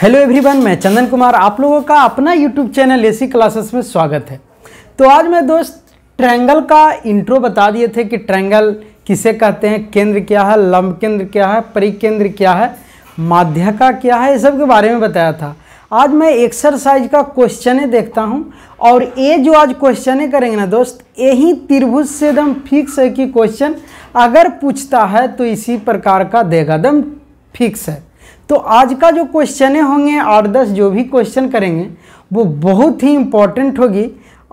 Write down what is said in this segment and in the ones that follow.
Hello everyone मैं चंदन कुमार आप लोगों का अपना यूट्यूब चैनल सी क्लासेस में स्वागत है तो आज मैं दोस्त ट्रैंगल का इंट्रो बता दिए थे कि ट्रैंगल किसे कहते हैं केंद्र क्या है लंब केंद्र क्या है परिकेंद्र क्या है माध्यका क्या है ये सब के बारे में बताया था आज मैं एक्सरसाइज का क्वेश्चन देखता हूँ और ये जो आज क्वेश्चन करेंगे ना दोस्त यही त्रिभुज से एकदम फिक्स है कि क्वेश्चन अगर पूछता है तो इसी प्रकार का देगा एकदम फिक्स है तो आज का जो क्वेश्चने होंगे आठ दस जो भी क्वेश्चन करेंगे वो बहुत ही इम्पॉर्टेंट होगी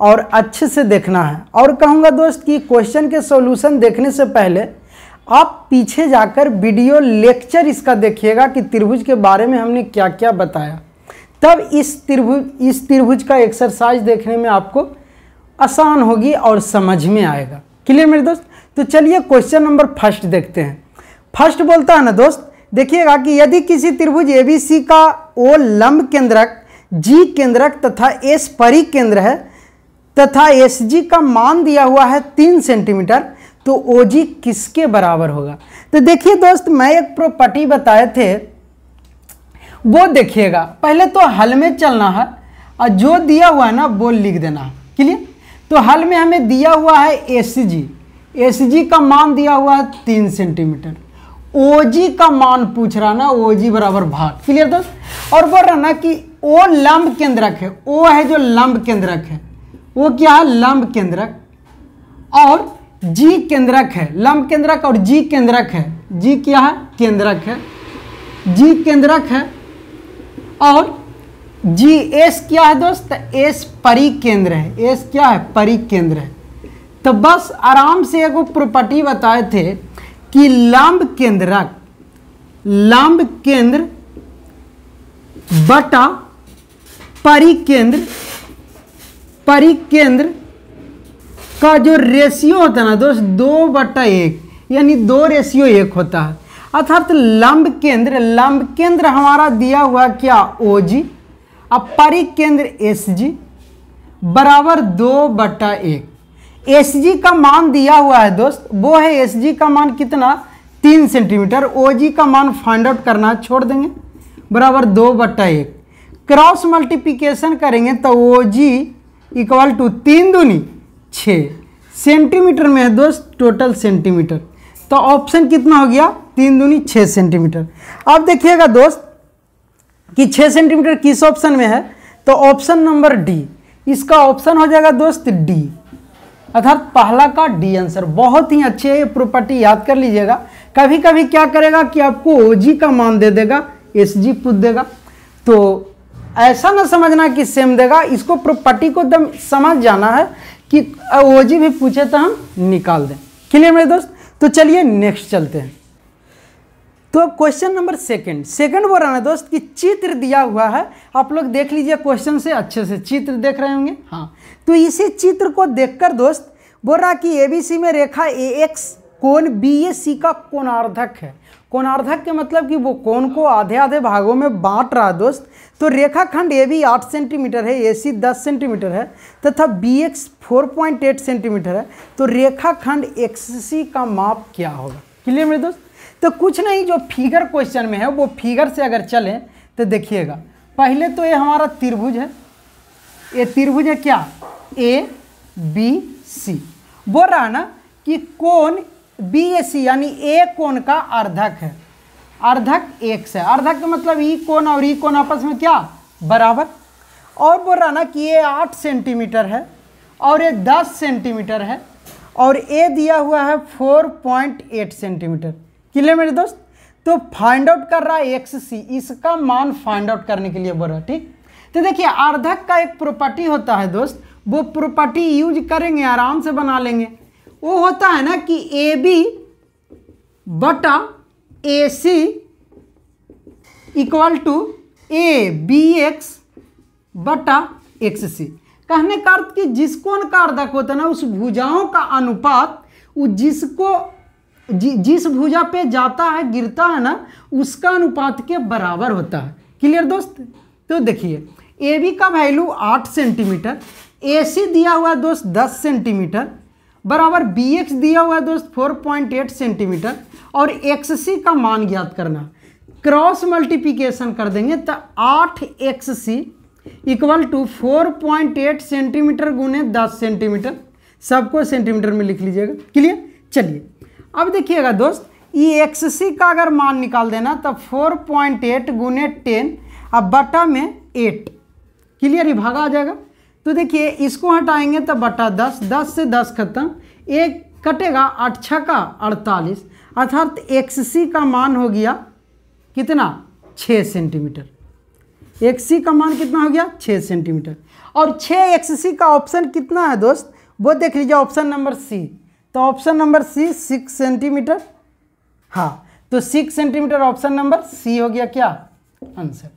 और अच्छे से देखना है और कहूँगा दोस्त कि क्वेश्चन के सॉल्यूशन देखने से पहले आप पीछे जाकर वीडियो लेक्चर इसका देखिएगा कि त्रिभुज के बारे में हमने क्या क्या बताया तब इस त्रिभुज इस त्रिभुज का एक्सरसाइज देखने में आपको आसान होगी और समझ में आएगा क्लियर मेरे दोस्त तो चलिए क्वेश्चन नंबर फर्स्ट देखते हैं फर्स्ट बोलता है ना दोस्त देखिएगा कि यदि किसी त्रिभुज एबीसी का ओ लंब केंद्रक जी केंद्रक तथा एस परी केंद्र है तथा एस जी का मान दिया हुआ है तीन सेंटीमीटर तो ओ जी किसके बराबर होगा तो देखिए दोस्त मैं एक प्रॉपर्टी बताए थे वो देखिएगा पहले तो हल में चलना है और जो दिया हुआ है ना वो लिख देना क्लियर तो हल में हमें दिया हुआ है एस जी एस जी का मान दिया हुआ है तीन सेंटीमीटर ओ जी का मान पूछ रहा ना ओ जी बराबर भाग क्लियर दोस्त और बोल रहा ना कि ओ लंब केंद्रक है ओ है जो लंब केंद्रक है वो क्या है लंब केंद्रक और जी केंद्रक है लंब केंद्रक और जी केंद्रक है जी क्या है केंद्रक है जी केंद्रक है और जी एस क्या है दोस्त एस परिकेंद्र है एस क्या है परिकेंद्र है तो बस आराम से एगो प्रॉपर्टी बताए थे कि लंब केंद्रक लंब केंद्र बटा परिकेंद्र परिकेंद्र का जो रेशियो होता है ना दोस्त दो बटा एक यानी दो रेशियो एक होता है अर्थात लंब केंद्र लंब केंद्र हमारा दिया हुआ क्या ओ जी और परिकेंद्र एस जी बराबर दो बटा एक एस का मान दिया हुआ है दोस्त वो है एस का मान कितना तीन सेंटीमीटर ओ का मान फाइंड आउट करना छोड़ देंगे बराबर दो बट्टा एक क्रॉस मल्टीप्लिकेशन करेंगे तो ओ जी इक्वल टू तीन दूनी छः सेंटीमीटर में है दोस्त टोटल सेंटीमीटर तो ऑप्शन कितना हो गया तीन दूनी छः सेंटीमीटर अब देखिएगा दोस्त कि छः सेंटीमीटर किस ऑप्शन में है तो ऑप्शन नंबर डी इसका ऑप्शन हो जाएगा दोस्त डी अर्थात पहला का डी आंसर बहुत ही अच्छे प्रॉपर्टी याद कर लीजिएगा कभी कभी क्या करेगा कि आपको जी का मान दे देगा एस जी पूछ देगा तो ऐसा ना समझना कि सेम देगा इसको प्रॉपर्टी को एकदम तो समझ जाना है कि ओ जी भी पूछे तो हम निकाल दें क्लियर मेरे दोस्त तो चलिए नेक्स्ट चलते हैं तो अब क्वेश्चन नंबर सेकंड सेकंड बोल रहा है दोस्त कि चित्र दिया हुआ है आप लोग देख लीजिए क्वेश्चन से अच्छे से चित्र देख रहे होंगे हाँ तो इसी चित्र को देखकर दोस्त बोल रहा कि ए में रेखा ए एक्स कोण बी ए सी का कोणार्धक है कोणार्धक के मतलब कि वो कोण को आधे आधे भागों में बांट रहा है दोस्त तो रेखाखंड ए बी आठ सेंटीमीटर है ए सी दस सेंटीमीटर है तथा B X four point eight centimetre है तो रेखाखंड एक्स सी का माप क्या होगा क्लियर मेरे दोस्त तो कुछ नहीं जो फिगर क्वेश्चन में है वो फिगर से अगर चलें तो देखिएगा पहले तो ये हमारा त्रिभुज है ये त्रिभुज है क्या ए बी सी बोल रहा ना कि कौन बी ए सी यानी ए कौन का अर्धक है अर्धक एक से अर्धक का मतलब ई e कौन और ई e कौन आपस में क्या बराबर और बोल रहा ना कि ये आठ सेंटीमीटर है और ये दस सेंटीमीटर है और ए दिया हुआ है four point eight centimetre clear मेरे दोस्त तो फाइंड आउट कर रहा है एक्स सी इसका मान फाइंड आउट करने के लिए बोल रहा है ठीक तो देखिए अर्धक का एक प्रॉपर्टी होता है दोस्त वो प्रॉपर्टी यूज करेंगे आराम से बना लेंगे वो होता है ना कि ए बी बटा A C equal to A B X बटा एक्स सी कहने का अर्थ कि जिस कोण का अर्धक होता है ना उस भुजाओं का अनुपात वो जिसको जिस भुजा पे जाता है गिरता है ना उसका अनुपात के बराबर होता है क्लियर दोस्त तो देखिए ए बी का वैल्यू आठ सेंटीमीटर ए सी दिया हुआ दोस्त दस सेंटीमीटर बराबर बी एक्स दिया हुआ दोस्त फोर पॉइंट एट सेंटीमीटर और एक्स सी का मान ज्ञात करना क्रॉस मल्टीप्लिकेशन कर देंगे तो आठ X C equal to four point eight centimetre गुने दस सेंटीमीटर सबको सेंटीमीटर में लिख लीजिएगा क्लियर चलिए अब देखिएगा दोस्त ई एक्स सी का अगर मान निकाल देना तो फोर पॉइंट एट गुने टेन अब बटा में एट क्लियर ही भागा आ जाएगा तो देखिए इसको हटाएंगे तो बटा दस दस से दस खत्म एक कटेगा आठ का अड़तालीस अर्थात एक्स सी का मान हो गया कितना छः सेंटीमीटर एक्स सी का मान कितना हो गया छः सेंटीमीटर और छः एक्स सी का ऑप्शन कितना है दोस्त वो देख लीजिए ऑप्शन नंबर सी तो option number C six centimetre हाँ तो six centimetre option number C हो गया क्या आंसर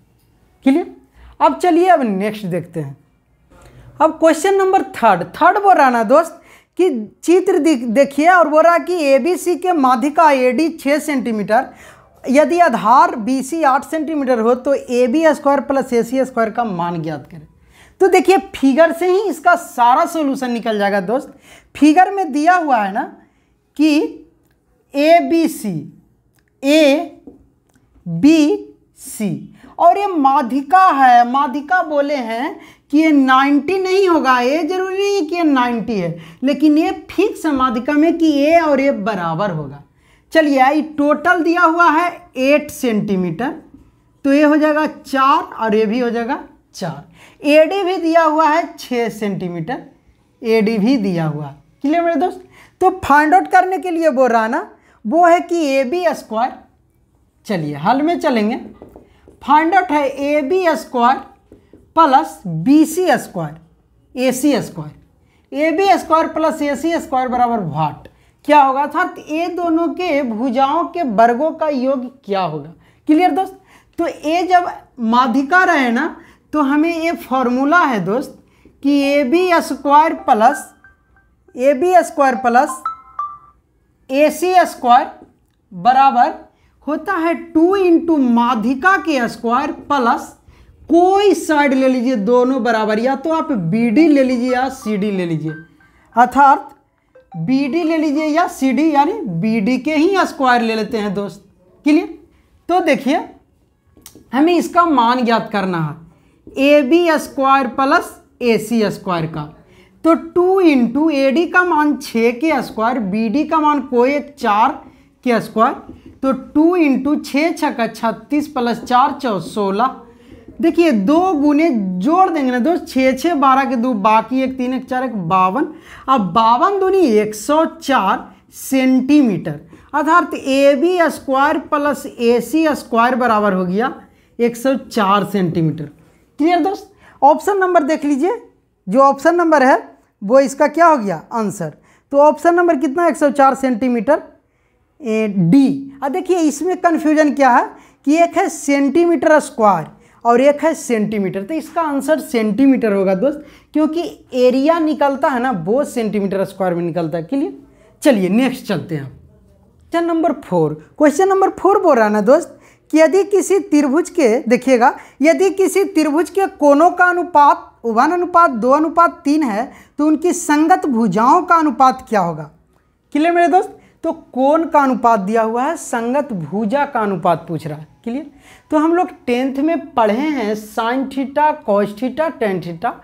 क्लियर अब चलिए अब नेक्स्ट देखते हैं अब क्वेश्चन नंबर थर्ड थर्ड बोल रहा ना दोस्त कि चित्र देखिए और बोल रहा कि ए बी सी के माधिका ए डी छः सेंटीमीटर यदि आधार बी सी आठ सेंटीमीटर हो तो A B square plus A C square का मान ज्ञात करें तो देखिए फिगर से ही इसका सारा सोल्यूशन निकल जाएगा दोस्त फिगर में दिया हुआ है ना कि A B C A B C और ये माधिका है माधिका बोले हैं कि ये 90 नहीं होगा ये जरूरी नहीं कि ये 90 है लेकिन ये फिक्स है माधिका में कि ए और ए बराबर होगा चलिए आई टोटल दिया हुआ है 8 सेंटीमीटर तो ये हो जाएगा चार और ये भी हो जाएगा चार एडी भी दिया हुआ है 6 सेंटीमीटर ए डी भी दिया हुआ क्लियर मेरे दोस्त तो फाइंड आउट करने के लिए बोल रहा ना वो है कि ए बी स्क्वायर चलिए हल में चलेंगे फाइंड आउट है A B square plus B C square A C square A B square plus A C square बराबर वाट क्या होगा अर्थात ए दोनों के भुजाओं के वर्गों का योग क्या होगा क्लियर दोस्त तो ए जब माध्यिका रहे ना तो हमें ये फॉर्मूला है दोस्त कि A B square plus A B square plus A C square बराबर होता है टू इंटू माधिका के स्क्वायर प्लस कोई साइड ले लीजिए दोनों बराबर या तो आप बी डी ले लीजिए या सी डी ले लीजिए अर्थात बी डी ले लीजिए या सी डी यानी बी डी के ही स्क्वायर ले लेते हैं दोस्त क्लियर तो देखिए हमें इसका मान ज्ञात करना है A B square plus A C square का तो टू इंटू ए डी का मान छः के स्क्वायर बी डी का मान कोई एक चार के स्क्वायर तो टू इंटू छः छक्का छत्तीस प्लस चार चौ सोलह देखिए दो गुने जोड़ देंगे ना दोस्त छः छः बारह के दो बाकी एक तीन एक चार एक बावन अब बावन दूनी एक सौ चार सेंटीमीटर अर्थात A B square plus A C square बराबर हो गया 104 सेंटीमीटर क्लियर दोस्त ऑप्शन नंबर देख लीजिए जो ऑप्शन नंबर है वो इसका क्या हो गया आंसर तो ऑप्शन नंबर कितना 104 सेंटीमीटर डी अब देखिए इसमें कन्फ्यूजन क्या है कि एक है सेंटीमीटर स्क्वायर और एक है सेंटीमीटर तो इसका आंसर सेंटीमीटर होगा दोस्त क्योंकि एरिया निकलता है ना वो सेंटीमीटर स्क्वायर में निकलता है क्लियर चलिए नेक्स्ट चलते हैं question number four question number four बोल रहा है ना दोस्त कि यदि किसी त्रिभुज के देखिएगा यदि किसी त्रिभुज के कोणों का अनुपात वन अनुपात दो अनुपात तीन है तो उनकी संगत भुजाओं का अनुपात क्या होगा क्लियर मेरे दोस्त तो कोण का अनुपात दिया हुआ है संगत भुजा का अनुपात पूछ रहा है क्लियर तो हम लोग टेंथ में पढ़े हैं sine theta cos theta tan theta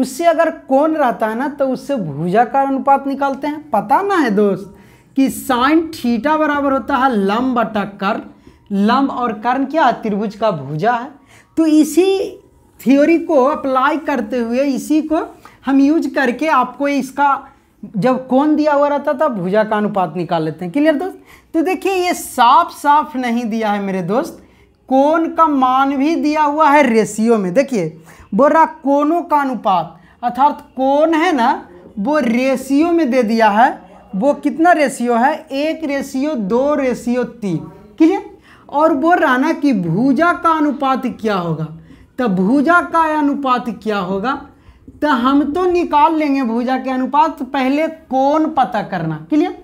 उससे अगर कोण रहता है ना तो उससे भुजा का अनुपात निकालते हैं पता ना है दोस्त कि साइन थीटा बराबर होता है लंब बटा कर लंब और कर्ण क्या त्रिभुज का भुजा है तो इसी थ्योरी को अप्लाई करते हुए इसी को हम यूज करके आपको इसका जब कौन दिया हुआ रहता था भुजा का अनुपात निकाल लेते हैं क्लियर दोस्त तो देखिए ये साफ साफ नहीं दिया है मेरे दोस्त कोण का मान भी दिया हुआ है रेशियो में देखिए बोल रहा कोणों का अनुपात अर्थात कोण है ना वो रेशियो में दे दिया है वो कितना रेशियो है एक रेशियो दो रेशियो तीन क्लियर और बोल रहा ना कि भूजा का अनुपात क्या होगा तो भूजा का अनुपात क्या होगा तो हम तो निकाल लेंगे भूजा के अनुपात पहले कोण पता करना क्लियर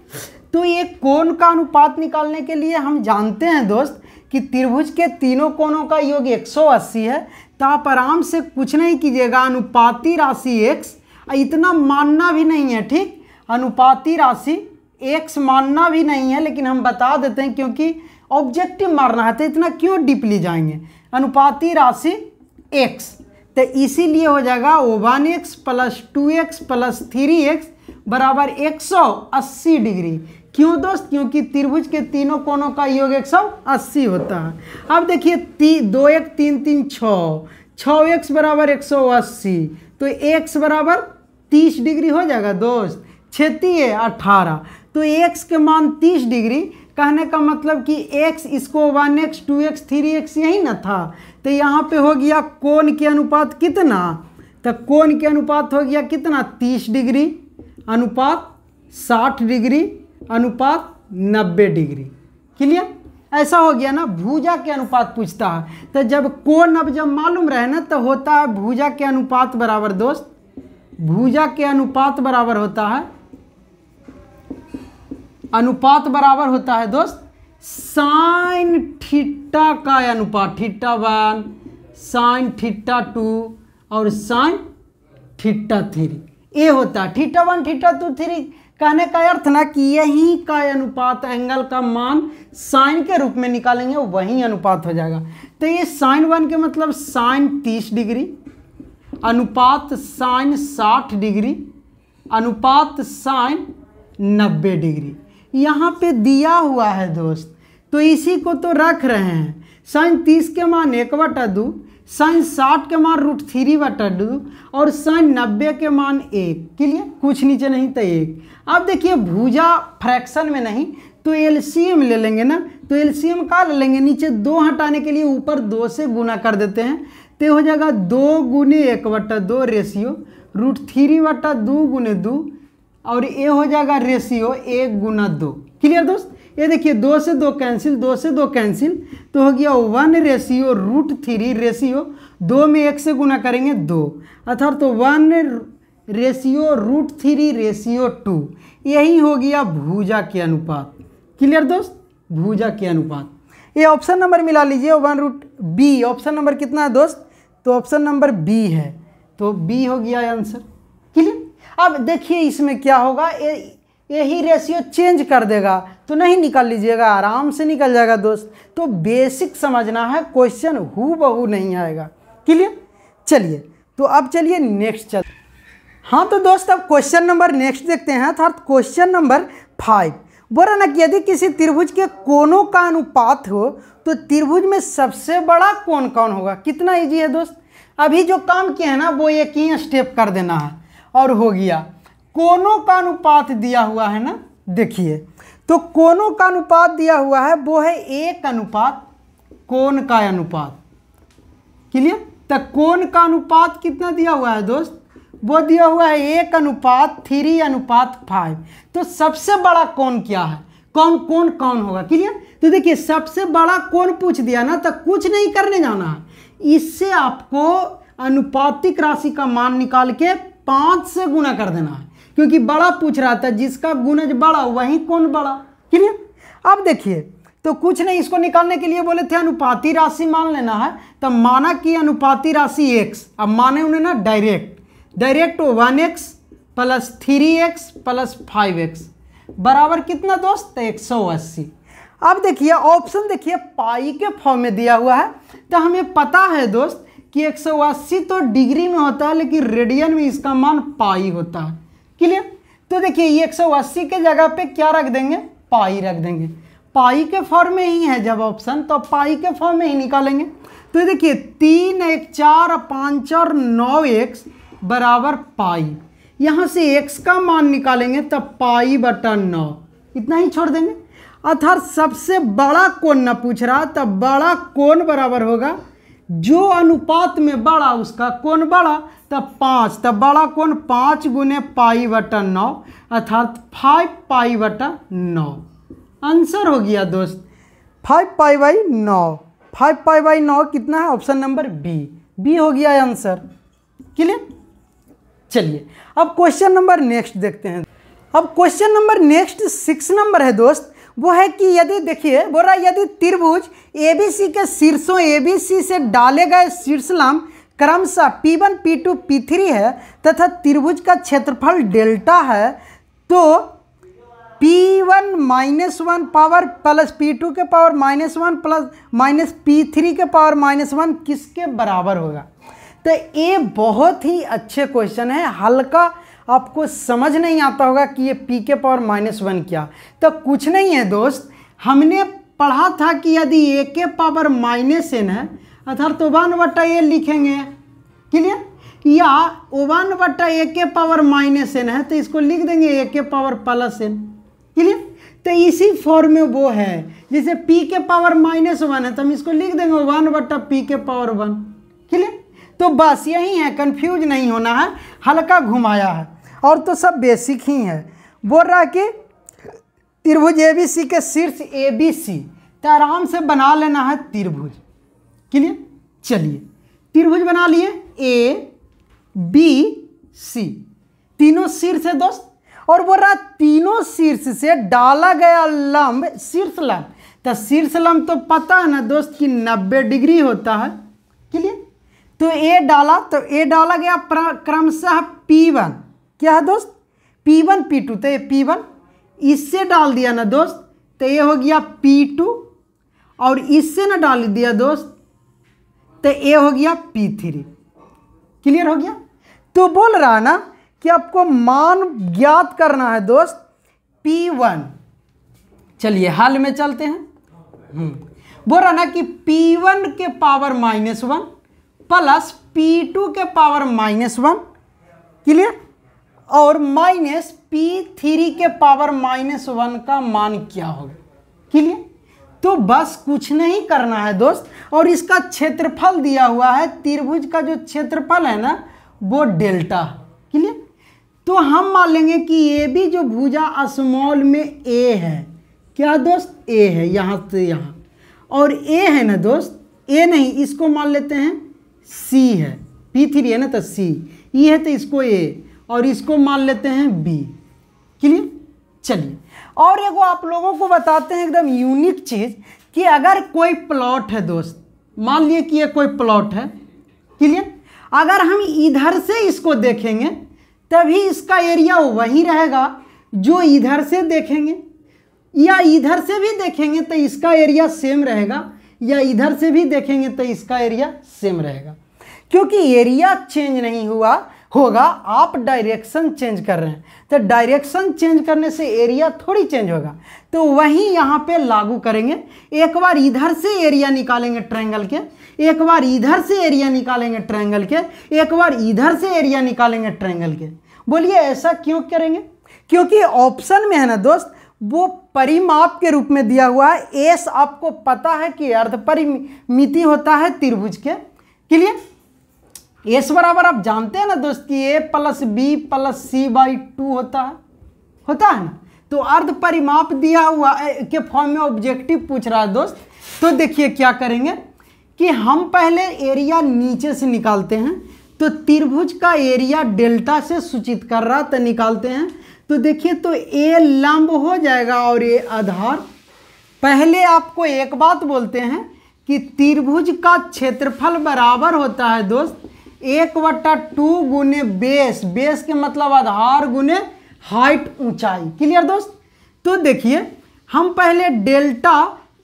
तो ये कोण का अनुपात निकालने के लिए हम जानते हैं दोस्त कि त्रिभुज के तीनों कोणों का योग 180 है तो आप आराम से कुछ नहीं कीजिएगा अनुपाती राशि एक्स इतना मानना भी नहीं है ठीक अनुपाती राशि एक्स मानना भी नहीं है लेकिन हम बता देते हैं क्योंकि ऑब्जेक्टिव मारना है तो इतना क्यों डीपली जाएंगे अनुपाती राशि एक्स तो इसीलिए हो जाएगा one x plus two x plus three x बराबर एक सौ अस्सी डिग्री क्यों दोस्त क्योंकि त्रिभुज के तीनों कोणों का योग एक सौ अस्सी होता है अब देखिए ती दो एक तीन तीन छ एक्स बराबर एक सौ अस्सी तो एक्स बराबर तीस डिग्री हो जाएगा दोस्त छेती अठारह तो एक्स के मान तीस डिग्री कहने का मतलब कि x इसको one x two x three x यही ना था तो यहाँ पे हो गया कोण के अनुपात कितना तो कोण के अनुपात हो गया कितना तीस डिग्री अनुपात साठ डिग्री अनुपात नब्बे डिग्री क्लियर ऐसा हो गया ना भूजा के अनुपात पूछता है तो जब कोण अब जब मालूम रहे ना तो होता है भूजा के अनुपात बराबर दोस्त भूजा के अनुपात बराबर होता है अनुपात बराबर होता है दोस्त साइन थीटा का अनुपात theta one sine theta two और साइन थीटा थ्री ये होता है theta one theta two three कहने का अर्थ ना कि यही का अनुपात एंगल का मान साइन के रूप में निकालेंगे वही अनुपात हो जाएगा तो ये साइन वन के मतलब साइन तीस डिग्री अनुपात साइन साठ डिग्री अनुपात साइन नब्बे डिग्री यहाँ पे दिया हुआ है दोस्त तो इसी को तो रख रहे हैं साइन तीस के मान एक बटा दो साइन साठ के मान रूट थ्री बटा दो और साइन नब्बे के मान एक के लिए कुछ नीचे नहीं तो एक अब देखिए भुजा फ्रैक्शन में नहीं तो एलसीएम ले लेंगे ना तो एलसीएम का ले लेंगे नीचे दो हटाने के लिए ऊपर दो से गुना कर देते हैं तो हो जाएगा दो गुने एक बटा दो रेशियो रूट थ्री बटा दो गुने दो और ये हो जाएगा रेशियो एक गुना दो क्लियर दोस्त ये देखिए दो से दो कैंसिल दो से दो कैंसिल तो हो गया one ratio root three ratio दो में एक से गुना करेंगे दो अर्थात तो one ratio root three ratio two यही हो गया भूजा के अनुपात क्लियर दोस्त भूजा के अनुपात ये ऑप्शन नंबर मिला लीजिए one root B option number कितना है दोस्त तो ऑप्शन नंबर बी है तो बी हो गया आंसर अब देखिए इसमें क्या होगा यही रेशियो चेंज कर देगा तो नहीं निकाल लीजिएगा आराम से निकल जाएगा दोस्त तो बेसिक समझना है क्वेश्चन हु बहू नहीं आएगा क्लियर चलिए तो अब चलिए नेक्स्ट चल हाँ तो दोस्त अब क्वेश्चन नंबर नेक्स्ट देखते हैं अर्थात क्वेश्चन नंबर फाइव बोला ना कि यदि किसी त्रिभुज के कोनों का अनुपात हो तो त्रिभुज में सबसे बड़ा कौन कौन होगा कितना ईजी है दोस्त अभी जो काम किया है ना वो एक ही स्टेप कर देना है और हो गया कोनों का अनुपात दिया हुआ है ना देखिए तो कोनों का अनुपात दिया हुआ है वो है एक अनुपात कोण का अनुपात क्लियर तो कोण का अनुपात कितना दिया हुआ है दोस्त वो दिया हुआ है एक अनुपात थ्री अनुपात फाइव तो सबसे बड़ा कोण क्या है कौन कौन कौन होगा क्लियर तो देखिए सबसे बड़ा कौन पूछ दिया ना तो कुछ नहीं करने जाना है इससे आपको अनुपातिक राशि का मान निकाल के पाँच से गुना कर देना है क्योंकि बड़ा पूछ रहा था जिसका गुणज बड़ा वही कौन बड़ा क्लियर अब देखिए तो कुछ नहीं इसको निकालने के लिए बोले थे अनुपाती राशि मान लेना है तब माना कि अनुपाती राशि एक्स अब माने उन्हें ना direct direct one x plus three x plus five x बराबर कितना दोस्त एक सौ अस्सी अब देखिए ऑप्शन देखिए पाई के फॉर्म में दिया हुआ है तो हमें पता है दोस्त कि एक तो डिग्री में होता है लेकिन रेडियन में इसका मान पाई होता है क्लियर तो देखिए ये एक के जगह पे क्या रख देंगे पाई रख देंगे पाई के फॉर्म में ही है जब ऑप्शन तो पाई के फॉर्म में ही निकालेंगे तो देखिए तीन एक चार पाँच और नौ एक्स बराबर पाई यहाँ से एक्स का मान निकालेंगे तब तो पाई बटन नौ इतना ही छोड़ देंगे अर्थात सबसे बड़ा कोण ना पूछ रहा तब तो बड़ा कोण बराबर होगा जो अनुपात में बड़ा उसका कौन बड़ा तब पाँच तब बड़ा कौन पाँच गुने पाई बटा नौ अर्थात फाइव पाई बटा नौ आंसर हो गया दोस्त फाइव पाई बाई नौ फाइव पाई बाई नौ कितना है ऑप्शन नंबर बी बी हो गया आंसर क्लियर चलिए अब क्वेश्चन नंबर नेक्स्ट देखते हैं अब question number next six number है दोस्त वो है कि यदि देखिए बोल रहा है यदि त्रिभुज ए बी सी के शीर्षों ए बी सी से डाले गए शीर्षलाम क्रमशः P one P two P three है तथा त्रिभुज का क्षेत्रफल डेल्टा है तो P one minus one power plus P two के power minus one plus minus P three के पावर माइनस वन किसके बराबर होगा तो ये बहुत ही अच्छे क्वेश्चन है हल्का आपको समझ नहीं आता होगा कि ये पी के पावर माइनस वन क्या तो कुछ नहीं है दोस्त हमने पढ़ा था कि यदि ए के पावर माइनस एन है अर्थात तो वन वटा ए लिखेंगे क्लियर या वन वटा ए के पावर माइनस एन है तो इसको लिख देंगे ए के पावर प्लस एन क्लियर तो इसी फॉर्म में वो है जैसे पी के पावर माइनस वन है तो हम इसको लिख देंगे वन वटा पी के पावर वन क्लियर तो बस यही है कंफ्यूज नहीं होना है हल्का घुमाया है और तो सब बेसिक ही है बोल रहा है कि त्रिभुज ए बी सी के शीर्ष ए बी सी तो आराम से बना लेना है त्रिभुज क्लियर चलिए त्रिभुज बना लिए ए बी सी तीनों शीर्ष है दोस्त और बोल रहा तीनों शीर्ष से डाला गया लंब शीर्ष लंब तो शीर्ष लंब तो पता है ना दोस्त कि 90 डिग्री होता है क्लियर तो ए डाला तो ए डाला गया क्रमशः पी वन क्या है दोस्त पी वन पी टू तो ये पी वन इससे डाल दिया ना दोस्त तो ये हो गया पी टू और इससे ना डाल दिया दोस्त तो ये हो गया पी थ्री क्लियर हो गया तो बोल रहा ना कि आपको मान ज्ञात करना है दोस्त पी वन चलिए हाल में चलते हैं हम्म। बोल रहा ना कि पी वन के power minus one plus P two के पावर माइनस वन क्लियर और माइनस पी थ्री के पावर माइनस वन का मान क्या होगा क्लियर तो बस कुछ नहीं करना है दोस्त और इसका क्षेत्रफल दिया हुआ है त्रिभुज का जो क्षेत्रफल है ना वो डेल्टा क्लियर तो हम मान लेंगे कि ये भी जो भुजा स्मॉल में ए है क्या दोस्त ए है यहाँ से यहाँ और ए है ना दोस्त ए नहीं इसको मान लेते हैं सी है पी थ्री है ना तो सी ई है तो इसको ए और इसको मान लेते हैं बी क्लियर चलिए और एगो आप लोगों को बताते हैं एकदम यूनिक चीज़ कि अगर कोई प्लॉट है दोस्त मान लिए कि ये कोई प्लॉट है क्लियर अगर हम इधर से इसको देखेंगे तभी इसका एरिया वही रहेगा जो इधर से देखेंगे या इधर से भी देखेंगे तो इसका एरिया सेम रहेगा या इधर से भी देखेंगे तो इसका एरिया सेम रहेगा क्योंकि एरिया चेंज नहीं हुआ होगा आप डायरेक्शन चेंज कर रहे हैं तो डायरेक्शन चेंज करने से एरिया थोड़ी चेंज होगा तो वहीं यहाँ पे लागू करेंगे एक बार इधर से एरिया निकालेंगे ट्रायंगल के एक बार इधर से एरिया निकालेंगे ट्रायंगल के एक बार इधर से एरिया निकालेंगे ट्रायंगल के बोलिए ऐसा क्यों करेंगे क्योंकि ऑप्शन में है ना दोस्त वो परिमाप के रूप में दिया हुआ है एस आपको पता है कि अर्ध परिमिति होता है त्रिभुज के क्लियर एस बराबर आप जानते हैं ना दोस्त कि A plus B plus C by two होता है होता है ना तो अर्ध परिमाप दिया हुआ के फॉर्म में ऑब्जेक्टिव पूछ रहा है दोस्त तो देखिए क्या करेंगे कि हम पहले एरिया नीचे से निकालते हैं तो त्रिभुज का एरिया डेल्टा से सूचित कर रहा तो निकालते हैं तो देखिए तो ए लंब हो जाएगा और ये आधार पहले आपको एक बात बोलते हैं कि त्रिभुज का क्षेत्रफल बराबर होता है दोस्त एक वट्टा टू गुने बेस बेस के मतलब आधार गुने हाइट ऊंचाई क्लियर दोस्त तो देखिए हम पहले डेल्टा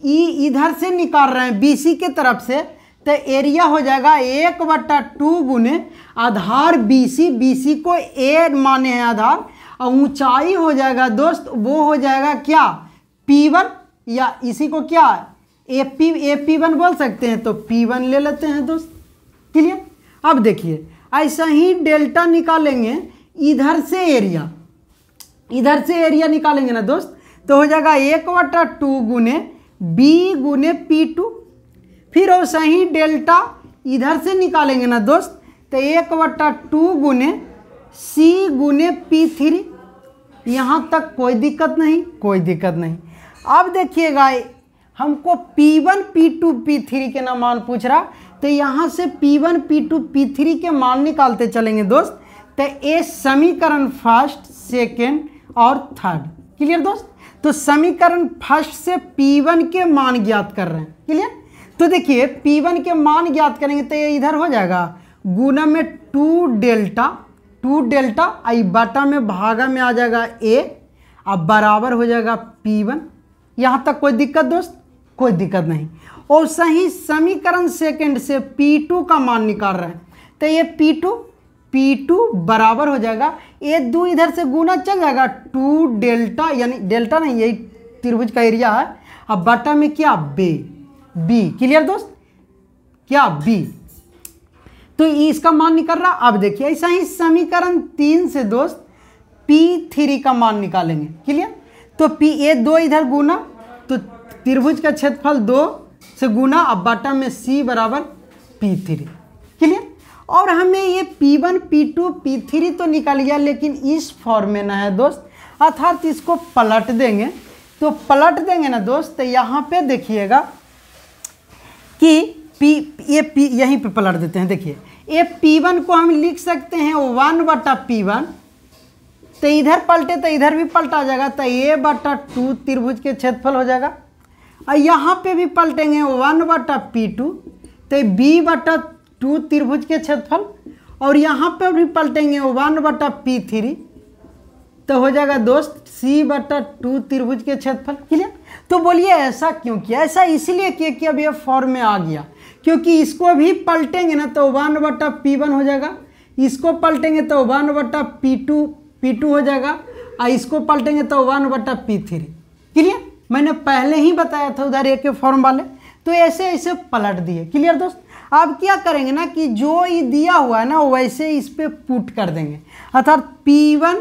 ई इधर से निकाल रहे हैं सी के तरफ से तो एरिया हो जाएगा एक बट्टा टू गुने आधार बी सी को ए माने हैं आधार और ऊंचाई हो जाएगा दोस्त वो हो जाएगा क्या पी वन या इसी को क्या A P A P one बोल सकते हैं तो पी वन ले लेते हैं दोस्त क्लियर अब देखिए ऐसा ही डेल्टा निकालेंगे इधर से एरिया इधर से एरिया निकालेंगे ना दोस्त तो हो जाएगा एक वटा टू गुने बी गुने पी टू फिर वैसा ही डेल्टा इधर से निकालेंगे ना दोस्त तो एक वटा टू गुने सी गुने पी थ्री यहाँ तक कोई दिक्कत नहीं कोई दिक्कत नहीं अब देखिएगा हमको P1, P2, P3 के नाम मान पूछ रहा तो यहाँ से P1, P2, P3 के मान निकालते चलेंगे दोस्त तो ए समीकरण फर्स्ट सेकेंड और थर्ड क्लियर दोस्त तो समीकरण फर्स्ट से P1 के मान ज्ञात कर रहे हैं क्लियर तो देखिए P1 के मान ज्ञात करेंगे तो ये इधर हो जाएगा गुना में टू डेल्टा टू डेल्टा आई बटा में भागा में आ जाएगा ए अब बराबर हो जाएगा P1 वन यहाँ तक कोई दिक्कत दोस्त कोई दिक्कत नहीं और सही समीकरण सेकंड से P2 का मान निकाल रहे हैं तो ये P2 P2 बराबर हो जाएगा ये दो इधर से गुना चल जाएगा टू डेल्टा यानी डेल्टा नहीं यही त्रिभुज का एरिया है अब बटा में क्या बे बी क्लियर दोस्त क्या बी तो इसका मान निकल रहा अब देखिए ऐसा ही समीकरण तीन से दोस्त पी थ्री का मान निकालेंगे क्लियर तो पी ए दो इधर गुना तो त्रिभुज का क्षेत्रफल दो से गुना अब बाटा में सी बराबर पी थ्री क्लियर और हमें ये P one P two P three तो निकल गया लेकिन इस फॉर्म में ना है दोस्त अर्थात इसको पलट देंगे तो पलट देंगे ना दोस्त तो यहाँ पे देखिएगा कि पी ये पी यहीं पे पलट देते हैं देखिए ये पी वन को हम लिख सकते हैं वन बटा पी वन तो इधर पलटे तो इधर भी पलटा जाएगा तो ए बटा टू त्रिभुज के क्षेत्रफल हो जाएगा और यहाँ पे भी पलटेंगे वन बटा पी टू तो बी बटा टू त्रिभुज के क्षेत्रफल और यहाँ पे भी पलटेंगे वन बटा पी थ्री तो हो जाएगा दोस्त सी बटा टू त्रिभुज के क्षेत्रफल क्लियर तो बोलिए ऐसा क्यों किया ऐसा इसलिए किया कि अब ये फॉर्म में आ गया क्योंकि इसको भी पलटेंगे ना तो वन बटा पी वन हो जाएगा इसको पलटेंगे तो वन बटा पी टू पी टू हो जाएगा और इसको पलटेंगे तो वन बटा पी थ्री क्लियर मैंने पहले ही बताया था उधर ए के फॉर्म वाले तो ऐसे ऐसे पलट दिए क्लियर दोस्त अब क्या करेंगे ना कि जो ये दिया हुआ है ना वैसे इस पर पुट कर देंगे अर्थात P one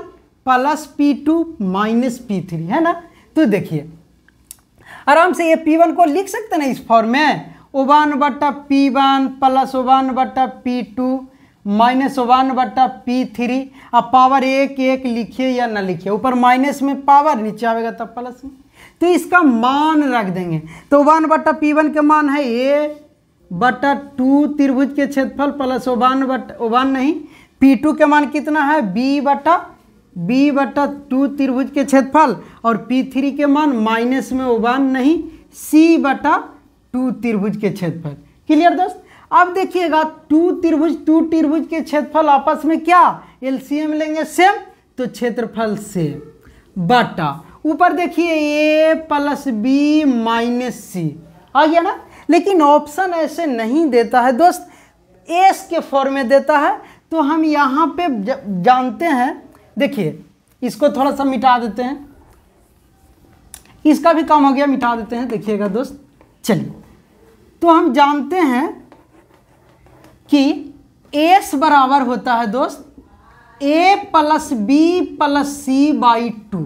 plus P two minus P three है ना तो देखिए आराम से ये पी वन को लिख सकते ना इस फॉर्म में ओ वन बट्टा पी वन प्लस ओ वन बट्टा पी टू माइनस वन बट्टा पी थ्री अब पावर एक एक लिखिए या ना लिखिए ऊपर माइनस में पावर नीचे आएगा तब प्लस में तो इसका मान रख देंगे तो वन बटा पी वन का मान है ए बटा टू त्रिभुज के क्षेत्रफल प्लस ओवान वन बट ओवान वन नहीं पी टू का मान कितना है बी बटा बी बटा टू त्रिभुज के क्षेत्रफल और पी थ्री के मान माइनस में ओ वन नहीं सी बटा टू त्रिभुज के क्षेत्रफल क्लियर दोस्त अब देखिएगा टू त्रिभुज टू त्रिभुज के क्षेत्रफल आपस में क्या एलसीएम लेंगे सेम तो क्षेत्रफल सेम बटा ऊपर देखिए A plus B minus C आ गया ना लेकिन ऑप्शन ऐसे नहीं देता है दोस्त एस के फॉर्म में देता है तो हम यहाँ पे जानते हैं देखिए इसको थोड़ा सा मिटा देते हैं इसका भी काम हो गया मिटा देते हैं देखिएगा दोस्त चलिए तो हम जानते हैं कि एस बराबर होता है दोस्त A plus B plus C by two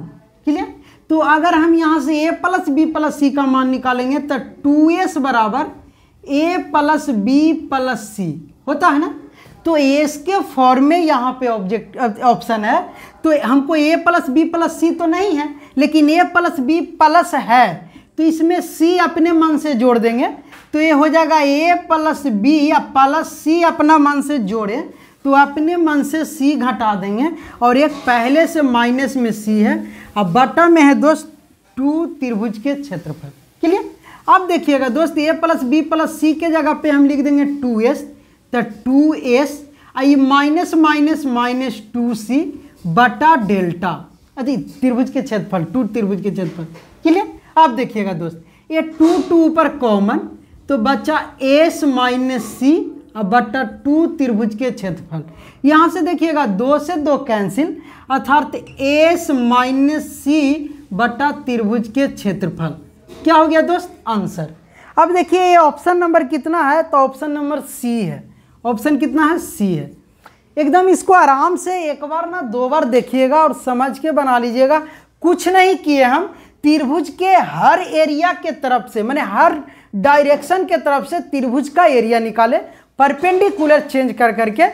clear तो अगर हम यहाँ से A plus B plus C का मान निकालेंगे तो टू एस बराबर A plus B plus C होता है ना तो एस के फॉर्म में यहाँ पे ऑब्जेक्ट ऑप्शन है तो हमको A plus B plus C तो नहीं है लेकिन ए प्लस बी प्लस है तो इसमें सी अपने मन से जोड़ देंगे तो ये हो जाएगा ए प्लस बी या प्लस सी अपना मन से जोड़ें तो अपने मन से सी घटा देंगे और एक पहले से माइनस में सी है अब बटा में है दोस्त टू त्रिभुज के क्षेत्रफल क्लियर अब देखिएगा दोस्त A plus B plus C के जगह पे हम लिख देंगे टू एस तो टू एस ये minus minus minus two C बटा डेल्टा अजी त्रिभुज के क्षेत्रफल टू त्रिभुज के क्षेत्रफल क्लियर आप देखिएगा दोस्त ये टू टू पर कॉमन तो बच्चा एस माइनस सी बट्टा टू त्रिभुज के क्षेत्रफल यहाँ से देखिएगा दो से दो कैंसिल अर्थात एस माइनस सी बट्टा त्रिभुज के क्षेत्रफल क्या हो गया दोस्त आंसर अब देखिए ये ऑप्शन नंबर कितना है तो ऑप्शन नंबर सी है ऑप्शन कितना है सी है एकदम इसको आराम से एक बार ना दो बार देखिएगा और समझ के बना लीजिएगा कुछ नहीं किए हम त्रिभुज के हर एरिया के तरफ से मैंने हर डायरेक्शन के तरफ से त्रिभुज का एरिया निकाले परपेंडिकुलर चेंज कर करके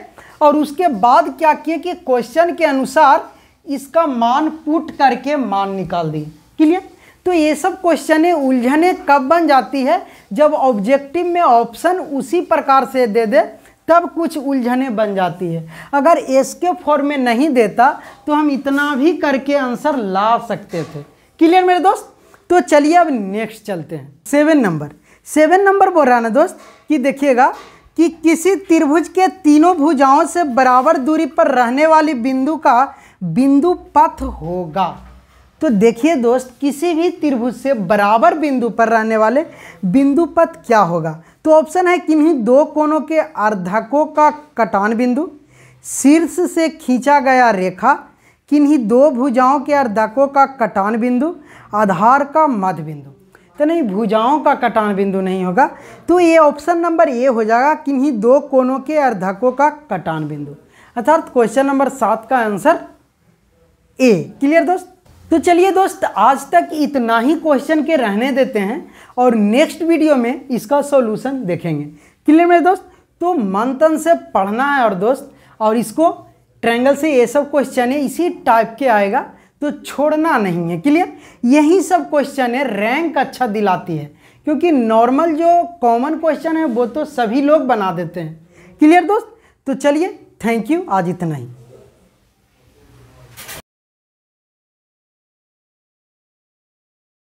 और उसके बाद क्या किए कि क्वेश्चन के अनुसार इसका मान पुट करके मान निकाल दिए क्लियर तो ये सब क्वेश्चन उलझने कब बन जाती है जब ऑब्जेक्टिव में ऑप्शन उसी प्रकार से दे दे तब कुछ उलझने बन जाती है अगर एस के फॉर्म में नहीं देता तो हम इतना भी करके आंसर ला सकते थे क्लियर मेरे दोस्त तो चलिए अब नेक्स्ट चलते हैं सेवन नंबर सेवन नंबर बोल रहा ना दोस्त कि देखिएगा कि किसी त्रिभुज के तीनों भुजाओं से बराबर दूरी पर रहने वाली बिंदु का बिंदु पथ होगा तो देखिए दोस्त किसी भी त्रिभुज से बराबर बिंदु पर रहने वाले बिंदु पथ क्या होगा तो ऑप्शन है किन्हीं दो कोणों के अर्धकों का कटान बिंदु शीर्ष से खींचा गया रेखा किन्हीं दो भुजाओं के अर्धकों का कटान बिंदु आधार का मध्य बिंदु तो नहीं भुजाओं का कटान बिंदु नहीं होगा तो ये ऑप्शन नंबर ए हो जाएगा किन्हीं दो कोनों के अर्धकों का कटान बिंदु अर्थात क्वेश्चन नंबर सात का आंसर ए क्लियर दोस्त तो चलिए दोस्त आज तक इतना ही क्वेश्चन के रहने देते हैं और नेक्स्ट वीडियो में इसका सॉल्यूशन देखेंगे क्लियर मेरे दोस्त तो मंथन से पढ़ना है और दोस्त और इसको ट्रेंगल से ये सब क्वेश्चन है इसी टाइप के आएगा तो छोड़ना नहीं है क्लियर यही सब क्वेश्चन है रैंक अच्छा दिलाती है क्योंकि नॉर्मल जो कॉमन क्वेश्चन है वो तो सभी लोग बना देते हैं क्लियर दोस्त तो चलिए थैंक यू आज इतना ही